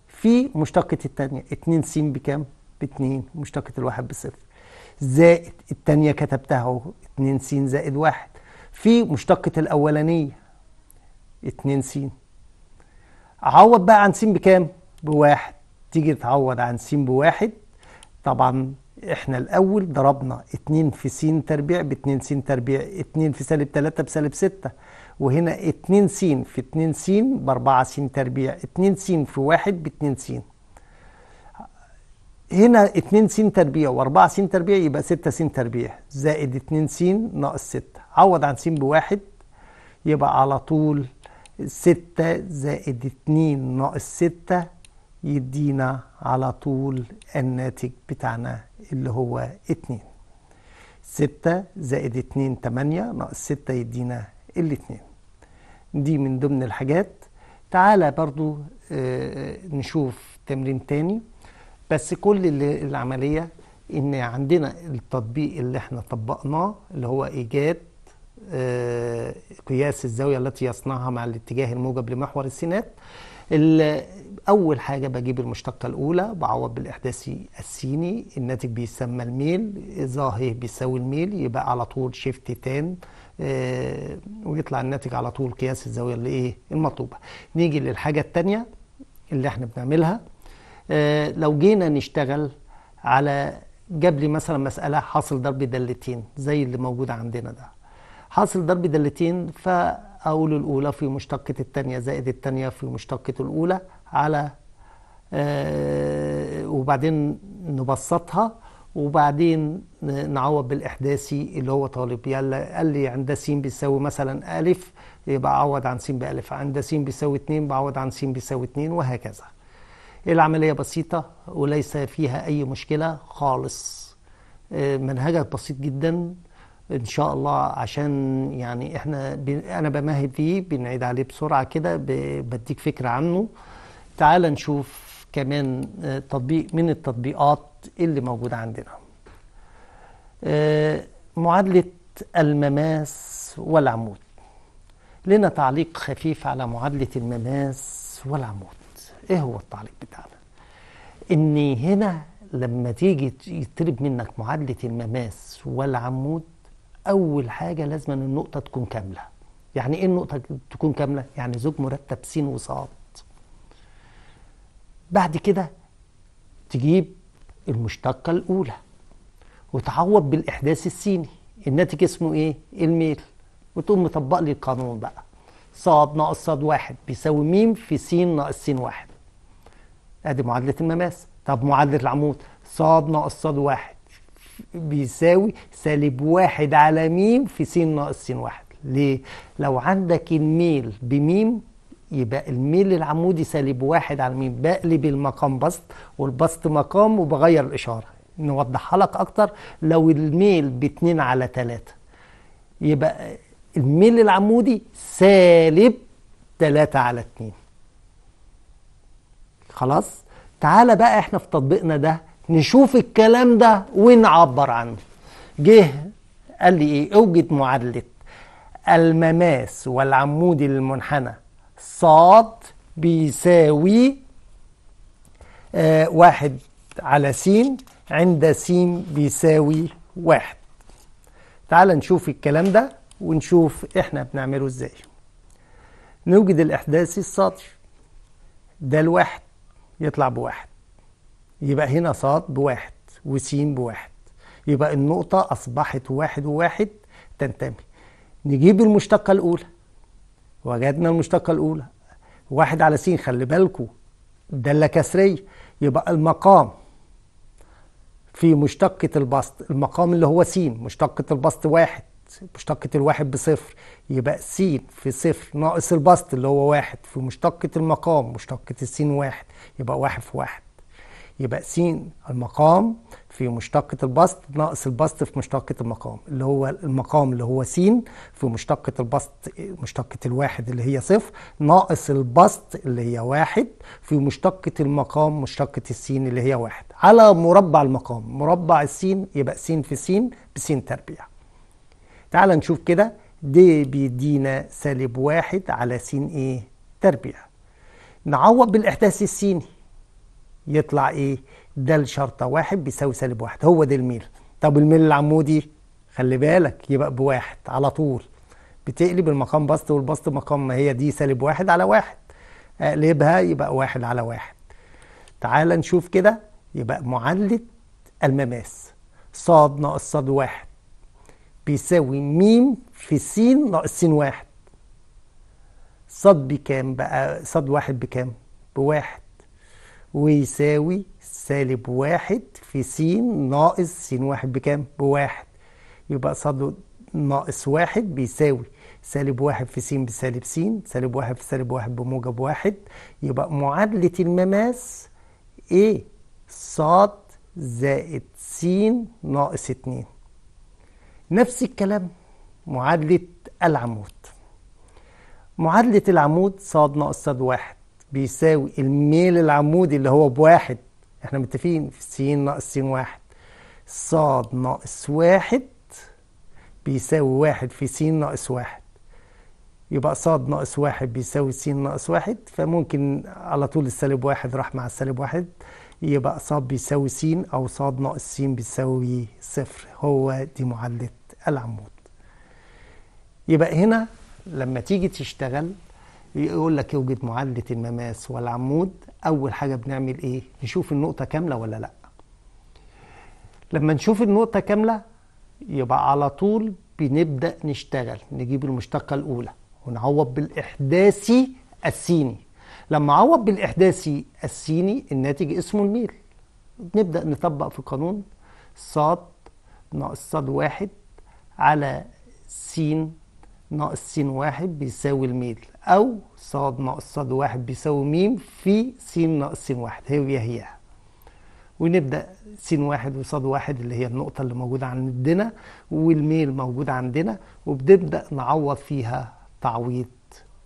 في مشتقه الثانيه 2 س بكام ب 2 مشتقه الواحد بصفر زائد التانية كتبتها اهو 2 س زائد واحد في مشتقة الأولانية 2 س عوض بقى عن س بكام؟ بواحد تيجي تعوض عن س بواحد طبعا احنا الأول ضربنا 2 في س تربيع ب 2 س تربيع 2 في سالب 3 بسالب 6 وهنا 2 س في 2 س ب 4 س تربيع 2 س في 1 ب 2 س هنا 2 س تربيع و4 س تربيع يبقى 6 س تربيع زائد 2 س ناقص 6 عوض عن س بواحد يبقى على طول 6 زائد 2 ناقص 6 يدينا على طول الناتج بتاعنا اللي هو 2 6 زائد 2 8 ناقص 6 يدينا 2 دي من ضمن الحاجات تعالى برضو آه، نشوف تمرين تاني بس كل اللي العمليه ان عندنا التطبيق اللي احنا طبقناه اللي هو ايجاد آه، قياس الزاويه التي يصنعها مع الاتجاه الموجب لمحور السينات اول حاجه بجيب المشتقه الاولى بعوض بالاحداثي السيني الناتج بيسمى الميل ظاهر بيساوي الميل يبقى على طول شيفت تان آه، ويطلع الناتج على طول قياس الزاويه اللي ايه المطلوبه نيجي للحاجه الثانيه اللي احنا بنعملها آه، لو جينا نشتغل على جاب لي مثلا مسألة حاصل ضرب دلتين زي اللي موجود عندنا ده حاصل ضرب دلتين فأقول الأولى في مشتقة الثانية زائد الثانية في مشتقة الأولى على آه، وبعدين نبسطها وبعدين نعوض بالإحداثي اللي هو طالب يلا قال لي عند س بيساوي مثلا ألف يبقى أعوض عن س بألف عند س بيساوي 2 بعوض عن س بيساوي 2 وهكذا إيه العملية بسيطة وليس فيها أي مشكلة خالص آه، منهجك بسيط جدا ان شاء الله عشان يعني احنا انا بمهد فيه بنعيد عليه بسرعه كده بديك فكره عنه تعال نشوف كمان آه، تطبيق من التطبيقات اللي موجوده عندنا آه، معادله المماس والعمود لنا تعليق خفيف على معادله المماس والعمود ايه هو التعليق بتاعنا ان هنا لما تيجي يطلب منك معادله المماس والعمود اول حاجه لازم ان النقطه تكون كامله يعني ايه النقطه تكون كامله يعني زوج مرتب س وصاد بعد كده تجيب المشتقه الاولى وتعوض بالاحداث السيني الناتج اسمه ايه الميل وتقوم مطبق لي القانون بقى صاد ناقص صاد واحد بيساوي م في س ناقص س واحد ادي معادله المماس طب معادله العمود ص ناقص ص واحد بيساوي سالب واحد على م في س ناقص س واحد ليه؟ لو عندك الميل بميم يبقى الميل العمودي سالب واحد على ميم بقلب المقام بسط والبسط مقام وبغير الإشارة نوضحها لك أكتر لو الميل باتنين على تلاتة يبقى الميل العمودي سالب تلاتة على اتنين خلاص تعالى بقى احنا في تطبيقنا ده نشوف الكلام ده ونعبر عنه جه قال لي ايه اوجد معادله المماس والعمود المنحنى صاد بيساوي آه واحد على س عند س بيساوي واحد تعال نشوف الكلام ده ونشوف احنا بنعمله ازاي نوجد الاحداثي الصادر ده الواحد يطلع بواحد يبقى هنا صاد بواحد وسين بواحد يبقى النقطة أصبحت واحد وواحد تنتمي نجيب المشتقة الأولى وجدنا المشتقة الأولى واحد على سين خلي بالكو دالة كسرية يبقى المقام في مشتقة البسط المقام اللي هو سين مشتقة البسط واحد مشتقة الواحد بصفر يبقى س في صفر ناقص البسط اللي هو واحد في مشتقة المقام مشتقة السين واحد يبقى واحد في واحد يبقى س المقام في مشتقة البسط ناقص البسط في مشتقة المقام اللي هو المقام اللي هو س في مشتقة البسط مشتقة الواحد اللي هي صفر ناقص البسط اللي هي واحد في مشتقة المقام مشتقة السين اللي هي واحد على مربع المقام مربع السين يبقى س في س بس تربيع تعال نشوف كده دي بيدينا سالب واحد على س ايه تربيع نعوض بالإحداث السيني يطلع ايه ده الشرطة واحد بيساوي سالب واحد هو ده الميل طب الميل العمودي خلي بالك يبقى بواحد على طول بتقلب المقام بسط والبسط مقام ما هي دي سالب واحد على واحد اقلبها يبقى واحد على واحد تعال نشوف كده يبقى معادلة المماس صاد ناقص صاد واحد بيساوي ميم في س ناقص س واحد صاد بكام بقى صاد واحد بكام بواحد ويساوي سالب واحد في س ناقص س واحد بكام بواحد يبقى صاد ناقص واحد بيساوي سالب واحد في س بسالب س سالب واحد في سالب واحد بموجب واحد يبقى معادلة المماس ايه صاد زائد س ناقص اتنين نفس الكلام معادلة العمود معادلة العمود صاد ناقص صاد واحد بيساوي الميل العمودي اللي هو بواحد احنا متفقين في س ناقص س واحد صاد ناقص واحد بيساوي واحد في س ناقص واحد يبقى صاد ناقص واحد بيساوي س ناقص واحد فممكن على طول السالب واحد راح مع السالب واحد يبقى صاد بيساوي س أو صاد ناقص س بيساوي صفر هو دي معادلة العمود يبقى هنا لما تيجي تشتغل يقول لك اوجد معادله المماس والعمود اول حاجه بنعمل ايه نشوف النقطه كامله ولا لا لما نشوف النقطه كامله يبقى على طول بنبدا نشتغل نجيب المشتقه الاولى ونعوض بالاحداثي السيني لما اعوض بالاحداثي السيني الناتج اسمه الميل نبدا نطبق في قانون صاد ناقص صاد واحد على س ناقص س واحد بيساوي الميل أو ص ناقص ص واحد بيساوي م في س ناقص س واحد هي هي ونبدأ س واحد وص واحد اللي هي النقطة اللي موجودة عندنا والميل موجود عندنا وبنبدأ نعوض فيها تعويض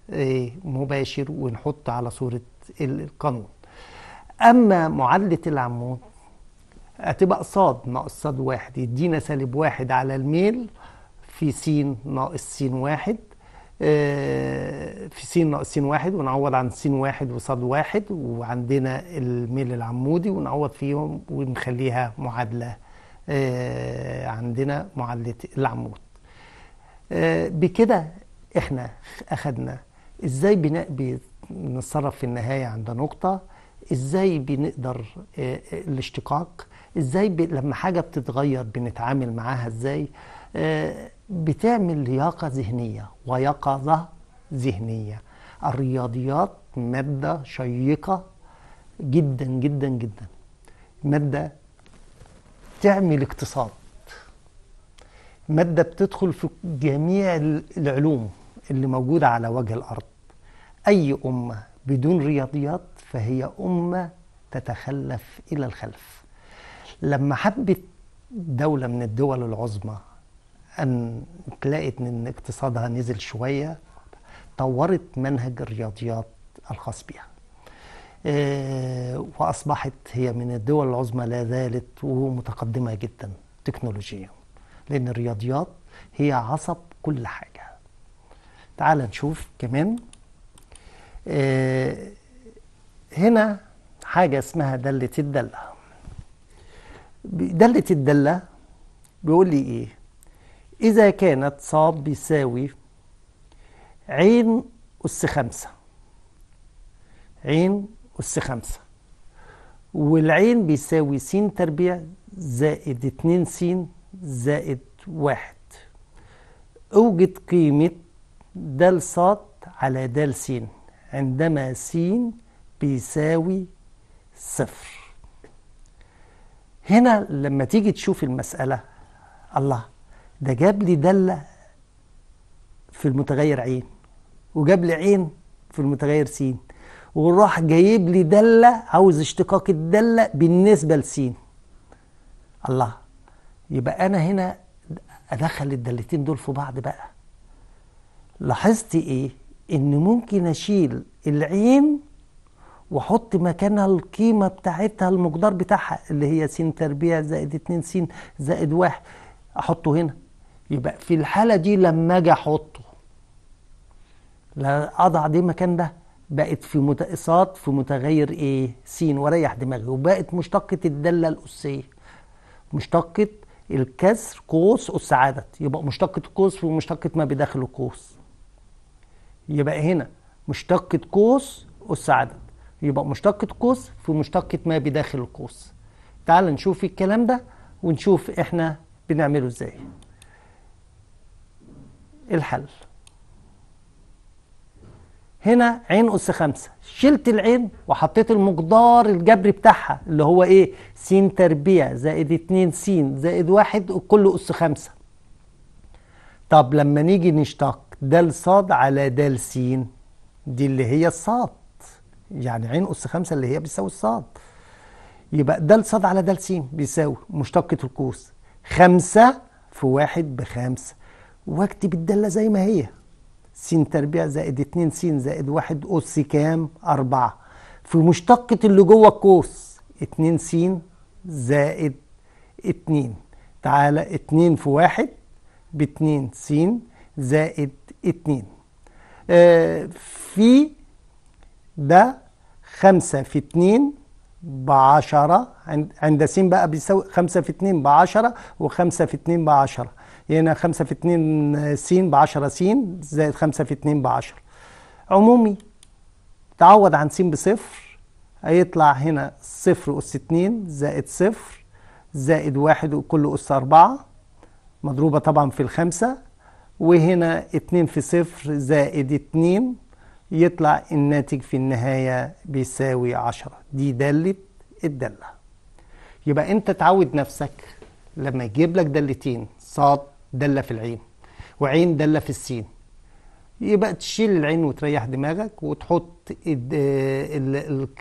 آه، مباشر ونحط على صورة القانون أما معادلة العمود هتبقى ص ناقص ص واحد يدينا سالب واحد على الميل في س ناقص س واحد آه، في س ناقص س واحد ونعوض عن س واحد وص واحد وعندنا الميل العمودي ونعوض فيهم ونخليها معادلة آه، عندنا معادلة العمود آه، بكده احنا أخدنا ازاي بنتصرف في النهاية عند نقطة ازاي بنقدر الاشتقاق ازاي لما حاجة بتتغير بنتعامل معاها ازاي بتعمل لياقة ذهنية ويقظة ذهنية الرياضيات مادة شيقة جدا جدا جدا مادة تعمل اقتصاد مادة بتدخل في جميع العلوم اللي موجودة على وجه الأرض أي أمة بدون رياضيات فهي أمة تتخلف إلى الخلف لما حبت دولة من الدول العظمى أن تلاقت إن اقتصادها نزل شوية طورت منهج الرياضيات الخاص بها آه، وأصبحت هي من الدول العظمى لا زالت ومتقدمة جدا تكنولوجيا لأن الرياضيات هي عصب كل حاجة تعال نشوف كمان آه، هنا حاجة اسمها داله الداله داله الداله بيقول لي ايه إذا كانت صاب بيساوي عين أس خمسة عين أس خمسة والعين بيساوي س تربيع زائد اتنين س زائد واحد أوجد قيمة د ص على د س عندما س بيساوي صفر هنا لما تيجي تشوف المسألة الله ده جاب لي دالة في المتغير عين وجاب لي عين في المتغير س وراح جايب لي دالة عاوز اشتقاق الدالة بالنسبة لس الله يبقى أنا هنا أدخل الدالتين دول في بعض بقى لاحظت إيه؟ إن ممكن أشيل العين واحط مكانها القيمه بتاعتها المقدار بتاعها اللي هي س تربيع زائد 2 س زائد 1 احطه هنا يبقى في الحالة دي لما أجي أحطه أضع دي مكان ده بقت في متقصات في متغير إيه؟ س وأريح دماغي وبقت مشتقة الدالة الأسية مشتقة الكسر قوس أس عدد يبقى مشتقة قوس ومشتقة ما بداخل القوس يبقى هنا مشتقة قوس أس عدد يبقى مشتقة قوس في مشتقة ما بداخل القوس تعال نشوف الكلام ده ونشوف احنا بنعمله ازاي الحل هنا عين أس خمسة شلت العين وحطيت المقدار الجبري بتاعها اللي هو إيه س تربيع زائد 2 س زائد واحد كله أس خمسة طب لما نيجي نشتق د ص على د س دي اللي هي الصاد يعني عين أس خمسة اللي هي بتساوي الصاد يبقى د ص على د س بيساوي مشتقة القوس خمسة في واحد بخمسة واكتب الدالة زي ما هي س تربيع زائد 2 س زائد 1 أس كام 4 في مشتقة اللي جوه القوس 2 س زائد 2 تعالى 2 في 1 ب 2 س زائد 2 آه في ده 5 في 2 ب 10 عند س بقى بيساوي 5 في 2 ب 10 و5 في 2 ب 10 هنا 5 في 2 س ب 10 س زائد 5 في 2 ب 10 عمومي تعوض عن س بصفر هيطلع هنا صفر أس 2 زائد صفر زائد 1 وكل أس 4 مضروبة طبعا في الخمسة وهنا 2 في صفر زائد 2 يطلع الناتج في النهاية بيساوي 10 دي دالة الدالة يبقى انت تعود نفسك لما يجيب لك دالتين صاد دالة في العين وعين دالة في السين يبقى تشيل العين وتريح دماغك وتحط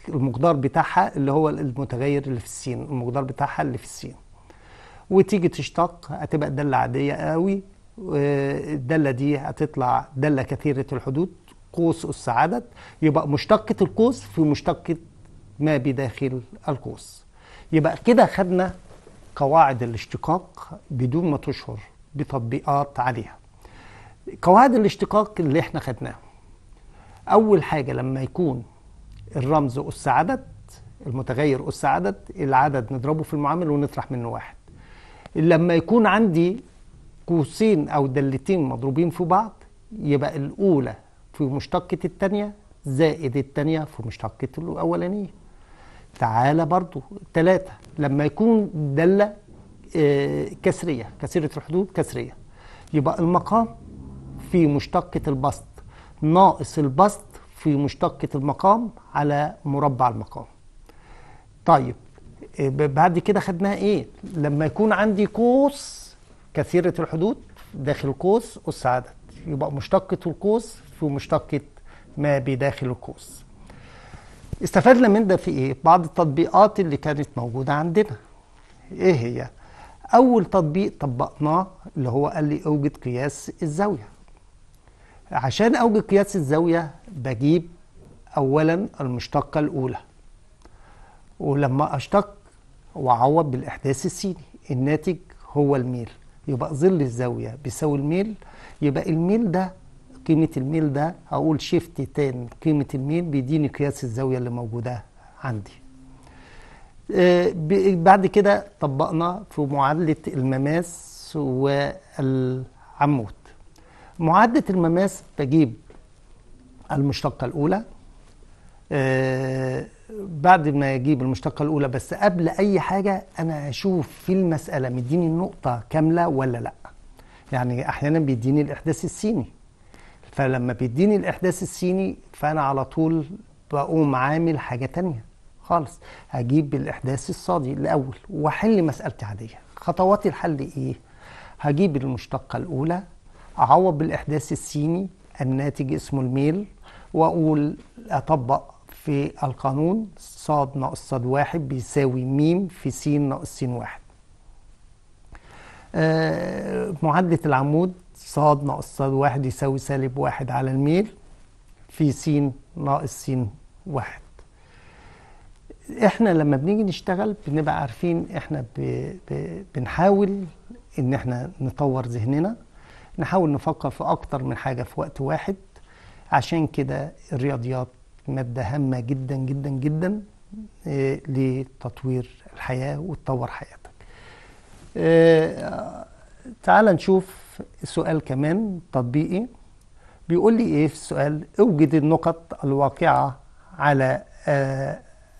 المقدار بتاعها اللي هو المتغير اللي في السين المقدار بتاعها اللي في السين وتيجي تشتق هتبقى دالة عادية قوي آه، الدالة دي هتطلع دالة كثيرة الحدود قوس أس عدد يبقى مشتقة القوس في مشتقة ما بداخل القوس يبقى كده خدنا قواعد الاشتقاق بدون ما تشهر بتطبيقات عليها قواعد الاشتقاق اللي احنا خدناها اول حاجه لما يكون الرمز اس عدد المتغير اس عدد العدد نضربه في المعامل ونطرح منه واحد لما يكون عندي قوسين او دلتين مضروبين في بعض يبقى الاولى في مشتقه الثانيه زائد الثانيه في مشتقه الاولانيه تعالى برضو ثلاثة لما يكون دالة كسريه كسيره الحدود كسريه يبقى المقام في مشتقه البسط ناقص البسط في مشتقه المقام على مربع المقام طيب آه، بعد كده خدناها ايه لما يكون عندي قوس كثيره الحدود داخل قوس اس عدد يبقى مشتقه القوس في مشتقه ما بداخل القوس استفدنا من ده في ايه بعض التطبيقات اللي كانت موجوده عندنا ايه هي اول تطبيق طبقناه اللي هو قال لي اوجد قياس الزاويه عشان اوجد قياس الزاويه بجيب اولا المشتقه الاولى ولما اشتق واعوض بالاحداث السيني الناتج هو الميل يبقى ظل الزاويه بيساوي الميل يبقى الميل ده قيمه الميل ده هقول شيفت تاني قيمه الميل بيديني قياس الزاويه اللي موجوده عندي بعد كده طبقنا في معادلة المماس والعمود معادلة المماس بجيب المشتقة الأولى آه، بعد ما اجيب المشتقة الأولى بس قبل أي حاجة أنا أشوف في المسألة مديني النقطة كاملة ولا لأ يعني أحيانا بيديني الإحداث السيني فلما بيديني الإحداث السيني فأنا على طول بقوم عامل حاجة تانية خالص هجيب الاحداث الصادي الاول واحل مسالتي عاديه خطوات الحل ايه هجيب المشتقه الاولى اعوض بالاحداث السيني الناتج اسمه الميل واقول اطبق في القانون صاد ناقص صاد واحد بيساوي ميم في س ناقص س واحد آه، معادلة العمود صاد ناقص صاد واحد يساوي سالب واحد على الميل في س ناقص س واحد احنا لما بنيجي نشتغل بنبقى عارفين احنا ب... ب... بنحاول ان احنا نطور ذهننا نحاول نفكر في اكتر من حاجه في وقت واحد عشان كده الرياضيات ماده هامه جدا جدا جدا آه، لتطوير الحياه وتطور حياتك آه، تعال نشوف سؤال كمان تطبيقي بيقول لي ايه في السؤال اوجد النقط الواقعه على آه،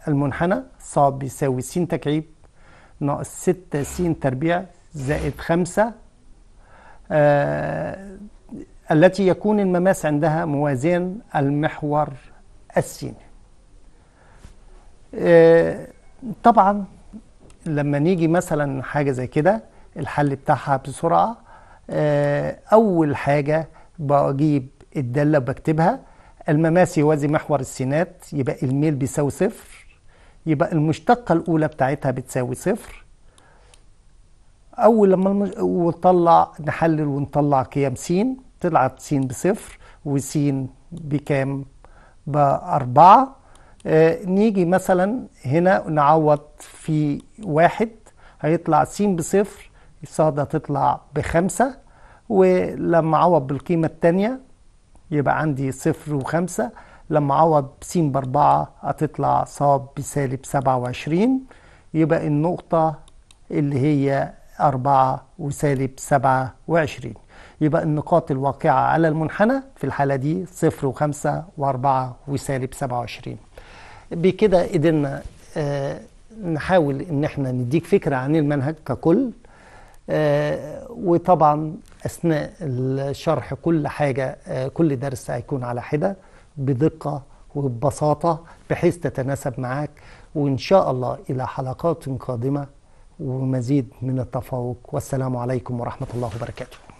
المنحنى ص بيساوي س تكعيب ناقص 6 س تربيع زائد 5 آه التي يكون المماس عندها موازين المحور السيني آه طبعا لما نيجي مثلا حاجة زي كده الحل بتاعها بسرعة آه أول حاجة بجيب الدالة وبكتبها المماس يوازي محور السينات يبقى الميل بيساوي صفر يبقى المشتقة الأولى بتاعتها بتساوي صفر أول لما المج... ونطلع نحلل ونطلع قيم س طلعت س بصفر وس بكام؟ بأربعة آه نيجي مثلا هنا نعوض في واحد هيطلع س بصفر صاد تطلع بخمسة ولما أعوض بالقيمة التانية يبقى عندي صفر وخمسة لما عوض س بأربعة هتطلع ص بسالب سبعة وعشرين يبقى النقطة اللي هي أربعة وسالب سبعة وعشرين يبقى النقاط الواقعة على المنحنى في الحالة دي صفر وخمسة وأربعة وسالب سبعة وعشرين بكده قدرنا آه، نحاول إن احنا نديك فكرة عن المنهج ككل آه، وطبعا أثناء الشرح كل حاجة آه، كل درس هيكون على حدة بدقة وببساطة بحيث تتناسب معاك وإن شاء الله إلى حلقات قادمة ومزيد من التفوق والسلام عليكم ورحمة الله وبركاته